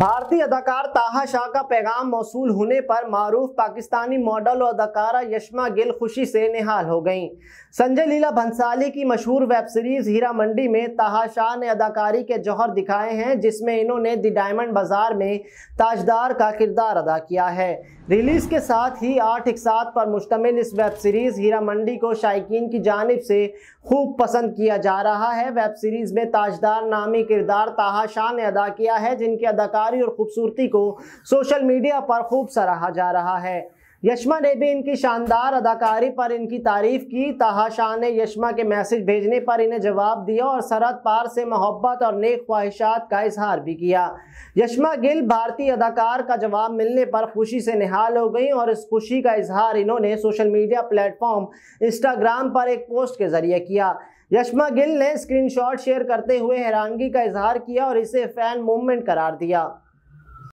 भारतीय अदाकार ताहा शाह का पैगाम मौसू होने पर मारूफ पाकिस्तानी मॉडल और अदाकारा यशमा गिल खुशी से निहाल हो गईं संजय लीला भंसाली की मशहूर वेब सीरीज हीरा मंडी में ताहा शाह ने अदाकारी के जौहर दिखाए हैं जिसमें इन्होंने द डायमंड बाजार में ताजदार का किरदार अदा किया है रिलीज के साथ ही आठ एक सात पर मुश्तमिल इस वेब सीरीज़ हीरा मंडी को शायकीन की जानब से खूब पसंद किया जा रहा है वेब सीरीज़ में ताजदार नामी किरदार ताहा शाह ने अदा किया है जिनके अदाकार फ़नकारी और ख़ूबसूरती को सोशल मीडिया पर खूब सराहा जा रहा है यशमा ने भी इनकी शानदार अदाकारी पर इनकी तारीफ की ताहा शाह ने यशमा के मैसेज भेजने पर इन्हें जवाब दिया और सरहद पार से मोहब्बत और नेक ख्वाहिशात का इजहार भी किया यशमा गिल भारतीय अदाकार का जवाब मिलने पर खुशी से निहाल हो गई और इस खुशी का इजहार इन्होंने सोशल मीडिया प्लेटफॉर्म इंस्टाग्राम पर एक पोस्ट के ज़रिए किया यशमा गिल ने स्क्रीनशॉट शेयर करते हुए हैरानगी का इजहार किया और इसे फैन मूवमेंट करार दिया